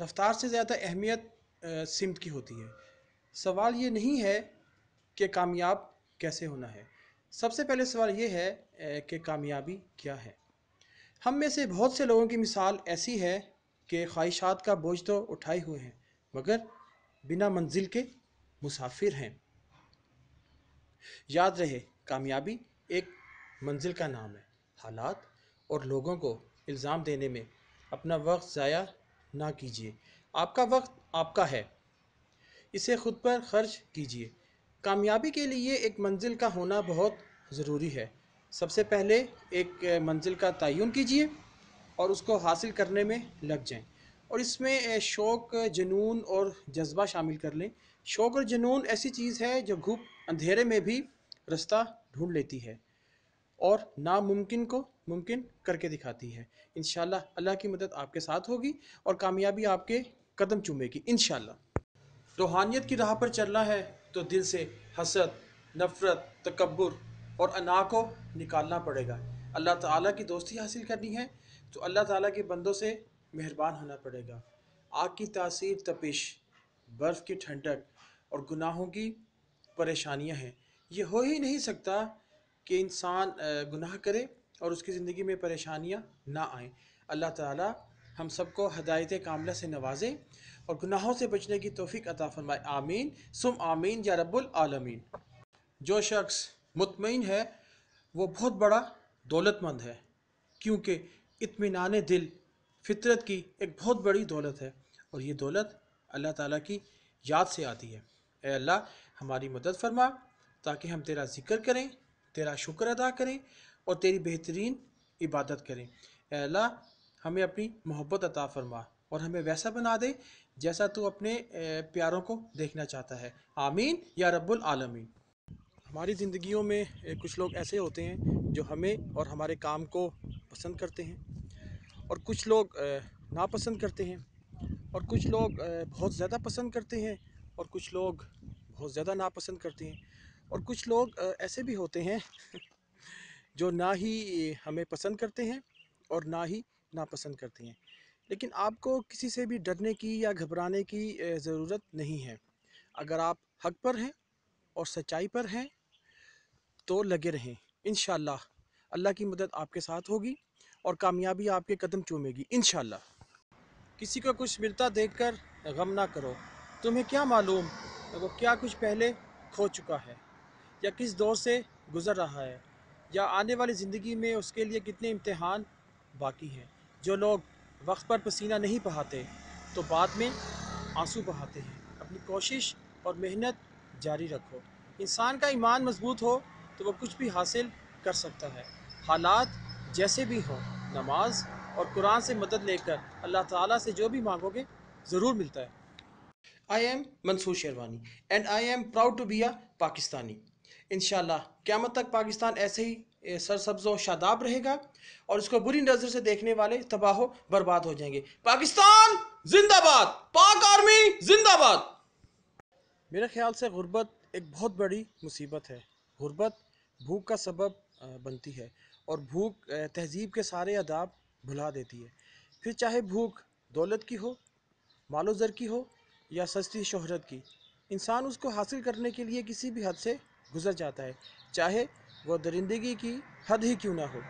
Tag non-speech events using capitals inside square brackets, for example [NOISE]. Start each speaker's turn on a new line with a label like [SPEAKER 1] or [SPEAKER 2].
[SPEAKER 1] रफ़्तार से ज़्यादा अहमियत सिमत की होती है सवाल ये नहीं है कि कामयाब कैसे होना है सबसे पहले सवाल ये है कि कामयाबी क्या है हम में से बहुत से लोगों की मिसाल ऐसी है कि ख्वाहिशात का बोझ तो उठाए हुए हैं मगर बिना मंजिल के मुसाफिर हैं याद रहे कामयाबी एक मंजिल का नाम है हालात और लोगों को इल्ज़ाम देने में अपना वक्त ज़ाया ना कीजिए आपका वक्त आपका है इसे खुद पर खर्च कीजिए कामयाबी के लिए एक मंजिल का होना बहुत ज़रूरी है सबसे पहले एक मंजिल का तयन कीजिए और उसको हासिल करने में लग जाएं और इसमें शौक़ जुनून और जज्बा शामिल कर लें शौक़ और जुनून ऐसी चीज़ है जो घुप अंधेरे में भी रास्ता ढूंढ लेती है और नामुमकिन को मुमकिन करके दिखाती है इन अल्लाह की मदद आपके साथ होगी और कामयाबी आपके कदम चूमेगी इन रूहानियत की राह पर चलना है तो दिल से हसद नफ़रत तकबर और अना को निकालना पड़ेगा अल्लाह ताला की दोस्ती हासिल करनी है तो अल्लाह ताला के बंदों से मेहरबान होना पड़ेगा आग की तासीर तपिश बर्फ़ की ठंडक और गुनाहों की परेशानियां हैं ये हो ही नहीं सकता कि इंसान गुनाह करे और उसकी ज़िंदगी में परेशानियाँ ना आएँ अल्लाह ताला हम सबको हदायत कामला से नवाजे और गुनाहों से बचने की तोफ़ी अता फरमाए आमीन सुम आमीन या रब्बुल आलमीन जो शख्स मुतमिन है वो बहुत बड़ा दौलतमंद है क्योंकि इतमान दिल फितरत की एक बहुत बड़ी दौलत है और ये दौलत अल्लाह ताला की याद से आती है ए अल्लाह हमारी मदद फरमा ताकि हम तेरा ज़िक्र करें तेरा शुक्र अदा करें और तेरी बेहतरीन इबादत करें अल्लाह हमें अपनी मोहब्बत अता फरमा और हमें वैसा बना दे जैसा तू अपने प्यारों को देखना चाहता है आमीन या रब्बुल आलमीन हमारी ज़िंदगियों में कुछ लोग ऐसे होते हैं जो हमें और हमारे काम को पसंद करते हैं और कुछ लोग नापसंद करते हैं और कुछ लोग बहुत ज़्यादा पसंद करते हैं और कुछ लोग बहुत ज़्यादा नापसंद करते हैं और कुछ लोग ऐसे भी होते हैं [LAUGHS] जो ना ही हमें पसंद करते हैं और ना ही नापसंद करते हैं लेकिन आपको किसी से भी डरने की या घबराने की ज़रूरत नहीं है अगर आप हक पर हैं और सच्चाई पर हैं तो लगे रहें इन अल्लाह की मदद आपके साथ होगी और कामयाबी आपके कदम चूमेगी इन किसी को कुछ मिलता देखकर गम ना करो तुम्हें क्या मालूम वो क्या कुछ पहले खो चुका है या किस दौर से गुज़र रहा है या आने वाली ज़िंदगी में उसके लिए कितने इम्तहान बाकी हैं जो लोग वक्त पर पसीना नहीं बहाते तो बाद में आंसू बहाते हैं अपनी कोशिश और मेहनत जारी रखो इंसान का ईमान मजबूत हो तो वह कुछ भी हासिल कर सकता है हालात जैसे भी हों नमाज और कुरान से मदद लेकर अल्लाह ताला से जो भी मांगोगे ज़रूर मिलता है I am Mansoor Sherwani and I am proud to be a Pakistani इन क़्यामत तक पाकिस्तान ऐसे ही सरसब्जो शादाब रहेगा और उसको बुरी नज़र से देखने वाले तबाह बर्बाद हो जाएंगे पाकिस्तान जिंदाबाद पाक आर्मी जिंदाबाद मेरे ख्याल से गुर्बत एक बहुत बड़ी मुसीबत है गुर्बत भूख का सबब बनती है और भूख तहजीब के सारे आदाब भुला देती है फिर चाहे भूख दौलत की हो मालोजर की हो या सस्ती शहरत की इंसान उसको हासिल करने के लिए किसी भी हद से गुजर जाता है चाहे वह दरिंदगी की हद ही क्यों ना हो